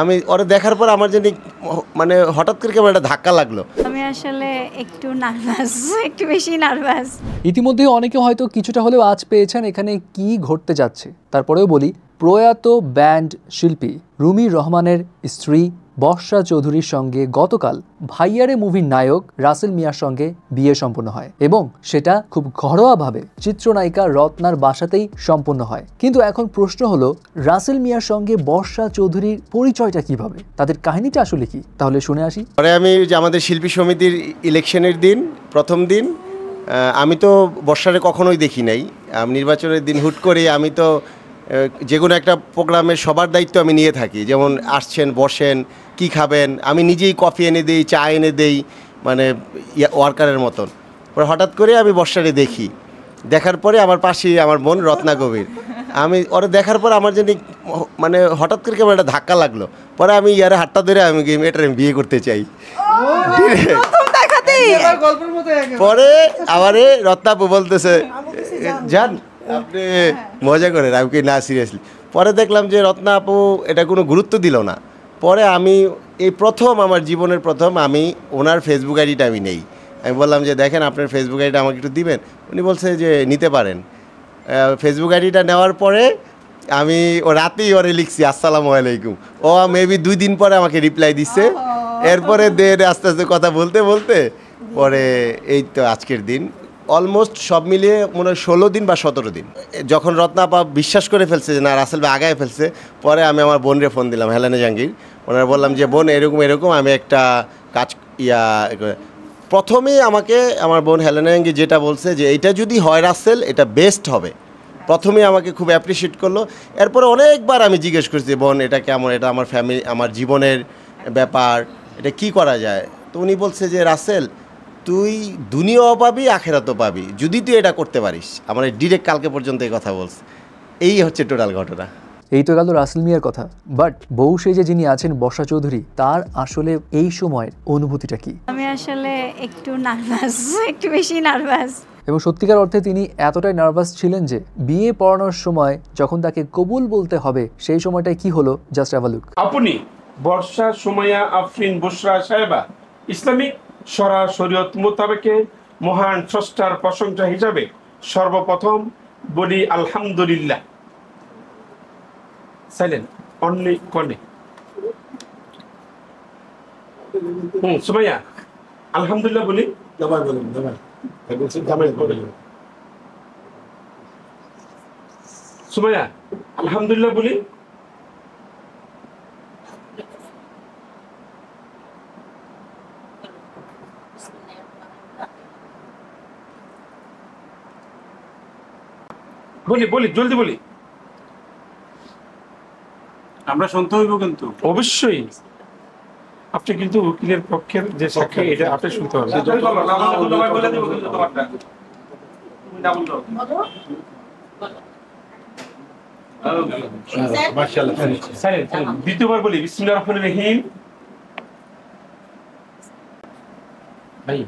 আমি ওরা দেখার পর আমার জানি মানে হঠাৎ করে কেমন একটা ধাক্কা লাগলো আমি আসলে একটু নার্ভাস একটু বেশি নার্ভাস ইতিমধ্যে অনেকে হয়তো কিছুটা হলেও আজ পেয়েছেন এখানে কি ঘটতে যাচ্ছে তারপরেও বলি প্রয়াত ব্যান্ড শিল্পী রুমি রহমানের স্ত্রী বর্ষা চৌধুরীর সঙ্গে গতকাল ভাইয়ারে মুভির নায়ক রাসেল মিয়ার সঙ্গে বিয়ে সম্পন্ন হয় এবং সেটা খুব ঘরোয়াভাবে চিত্রনায়িকা রত্নার বাসাতেই সম্পন্ন হয় কিন্তু এখন প্রশ্ন হলো রাসেল মিয়ার সঙ্গে বর্ষা চৌধুরীর পরিচয়টা কিভাবে তাদের কাহিনীটা আসলে কি তাহলে শুনে আসি পরে আমি যে আমাদের শিল্পী সমিতির ইলেকশনের দিন প্রথম দিন আমি তো বর্ষারে কখনোই দেখি নাই নির্বাচনের দিন হুট করে আমি তো যে কোনো একটা প্রোগ্রামের সবার দায়িত্ব আমি নিয়ে থাকি যেমন আসছেন বসেন কি খাবেন আমি নিজেই কফি এনে দিই চা এনে দেই মানে ওয়ার্কারের মতন পরে হঠাৎ করে আমি বর্ষারে দেখি দেখার পরে আমার পাশেই আমার বোন রত্না আমি ওর দেখার পর আমার যেন মানে হঠাৎ করে কেমন একটা ধাক্কা লাগলো পরে আমি ইয়ারে হাতটা ধরে আমি মেয়েটার আমি বিয়ে করতে চাই পরে আমারে রত্নাপু বলতেছে যান হ্যাঁ। আপনি মজা করেন আমি না সিরিয়াসলি পরে দেখলাম যে রত্না আপু এটা কোনো গুরুত্ব দিল না পরে আমি এই প্রথম আমার জীবনের প্রথম আমি ওনার ফেসবুক আইডিটা আমি নেই আমি বললাম যে দেখেন আপনার ফেসবুক আইডিটা আমাকে একটু দিবেন উনি বলছে যে নিতে পারেন ফেসবুক আইডিটা নেওয়ার পরে আমি ও রাতেই ওরে লিখছি আসসালামু আলাইকুম ও মেবি দুই দিন পরে আমাকে রিপ্লাই দিচ্ছে এরপরে দেড় আস্তে আস্তে কথা বলতে বলতে পরে এই তো আজকের দিন অলমোস্ট সব মিলিয়ে মনে হয় ষোলো দিন বা সতেরো দিন যখন রত্নাপা বিশ্বাস করে ফেলছে যে না রাসেল ভাই আগায় ফেলছে পরে আমি আমার বোনরে ফোন দিলাম হেলেনে জাহাঙ্গীর ওনারা বললাম যে বোন এরকম এরকম আমি একটা কাজ ইয়া প্রথমেই আমাকে আমার বোন হেলেনে জাহাঙ্গীর যেটা বলছে যে এটা যদি হয় রাসেল এটা বেস্ট হবে প্রথমে আমাকে খুব অ্যাপ্রিসিয়েট করলো এরপরে অনেকবার আমি জিজ্ঞেস করছি বোন এটা কেমন এটা আমার ফ্যামিলি আমার জীবনের ব্যাপার এটা কি করা যায় তো উনি বলছে যে রাসেল তুই দুনিয়াও পাবি আখেরাতও পাবি যদি তুই এটা করতে পারিস আমার ডিরেক্ট কালকে পর্যন্ত এই কথা বলছ এই হচ্ছে টোটাল ঘটনা এই তো গেল রাসেল মিয়ার কথা বাট বউ যে যিনি আছেন বর্ষা চৌধুরী তার আসলে এই সময়ের অনুভূতিটা কি আমি আসলে একটু নার্ভাস একটু বেশি নার্ভাস এবং সত্যিকার অর্থে তিনি এতটাই নার্ভাস ছিলেন যে বিয়ে পড়ানোর সময় যখন তাকে কবুল বলতে হবে সেই সময়টায় কি হলো জাস্ট অ্যাভালুক আপনি বর্ষা সময়া আফরিন বুসরা সাহেবা ইসলামিক সরা শরীয়ত মোতাবেকে মহান স্রষ্টার প্রশংসা হিসাবে সর্বপ্রথম বলি আলহামদুলিল্লাহ কনে হুম সুমাইয়া আলহামদুলিল্লাহ বলি হ্যাঁ, সুমাইয়া আলহামদুলিল্লাহ বলি বলি বলি জলদি বলি আমরা শান্ত হইব কিন্তু অবশ্যই আপনি কিন্তু উকিলের পক্ষের যে সাক্ষী এটা আপনি শুনতে হবে হ্যাঁ, দ্বিতীয়বার বলি বিসমুল্লাহ রহমান রহিম ভাই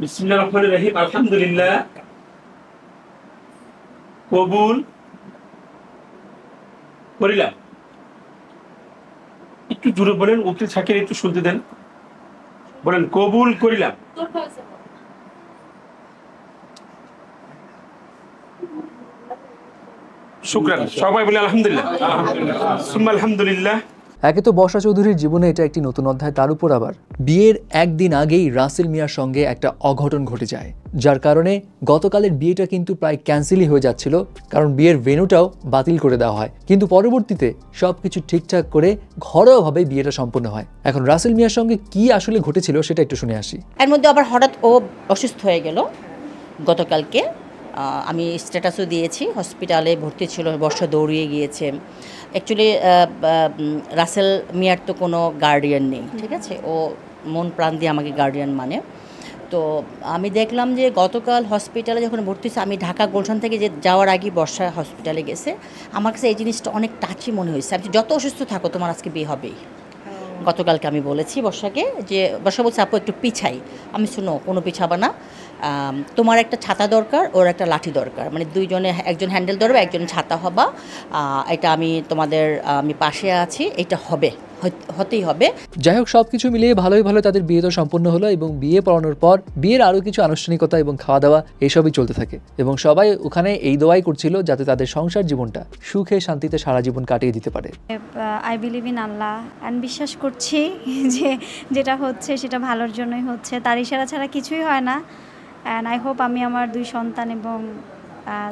বিসমুল্লাহ রহমান রহিম আলহামদুলিল্লাহ কবুল করিলাম একটু জুড়ে বলেন উকিল সাকির একটু শুনতে দেন বলেন কবুল করিলাম শুক্রান সবাই বলে আলহামদুলিল্লাহ আলহামদুলিল্লাহ একে তো বর্ষা চৌধুরীর জীবনে এটা একটি নতুন অধ্যায় তার উপর আবার বিয়ের একদিন আগেই রাসেল মিয়ার সঙ্গে একটা অঘটন ঘটে যায় যার কারণে গতকালের বিয়েটা কিন্তু প্রায় ক্যান্সেলই হয়ে যাচ্ছিল কারণ বিয়ের ভেনুটাও বাতিল করে দেওয়া হয় কিন্তু পরবর্তীতে সব কিছু ঠিকঠাক করে ঘরোয়াভাবে বিয়েটা সম্পন্ন হয় এখন রাসেল মিয়ার সঙ্গে কি আসলে ঘটেছিল সেটা একটু শুনে আসি এর মধ্যে আবার হঠাৎ ও অসুস্থ হয়ে গেল গতকালকে আমি স্ট্যাটাসও দিয়েছি হসপিটালে ভর্তি ছিল বর্ষা দৌড়িয়ে গিয়েছে অ্যাকচুয়ালি রাসেল মিয়ার তো কোনো গার্ডিয়ান নেই ঠিক আছে ও মন প্রাণ দিয়ে আমাকে গার্ডিয়ান মানে তো আমি দেখলাম যে গতকাল হসপিটালে যখন ভর্তি হয়েছে আমি ঢাকা গুলশান থেকে যে যাওয়ার আগে বর্ষা হসপিটালে গেছে আমার কাছে এই জিনিসটা অনেক টাচই মনে হয়েছে আমি যত অসুস্থ থাকো তোমার আজকে বিয়ে হবেই গতকালকে আমি বলেছি বর্ষাকে যে বর্ষা বলছে আপু একটু পিছাই আমি শুনো কোনো পিছাবা না তোমার একটা ছাতা দরকার ওর একটা লাঠি দরকার মানে দুইজনে একজন হ্যান্ডেল ধরবে একজন ছাতা হবা এটা আমি তোমাদের আমি পাশে আছি এটা হবে হতেই হবে যাই হোক সব কিছু মিলিয়ে ভালোই ভালো তাদের বিয়ে তো সম্পূর্ণ হলো এবং বিয়ে পড়ানোর পর বিয়ের আরও কিছু আনুষ্ঠানিকতা এবং খাওয়া দাওয়া এসবই চলতে থাকে এবং সবাই ওখানে এই দোয়াই করছিল যাতে তাদের সংসার জীবনটা সুখে শান্তিতে সারা জীবন কাটিয়ে দিতে পারে I believe in Allah and বিশ্বাস করছি যে যেটা হচ্ছে সেটা ভালোর জন্যই হচ্ছে তার ইশারা ছাড়া কিছুই হয় না অ্যান্ড আই হোপ আমি আমার দুই সন্তান এবং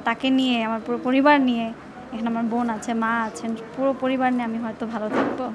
তাকে নিয়ে আমার পুরো পরিবার নিয়ে এখানে আমার বোন আছে মা আছেন পুরো পরিবার নিয়ে আমি হয়তো ভালো থাকবো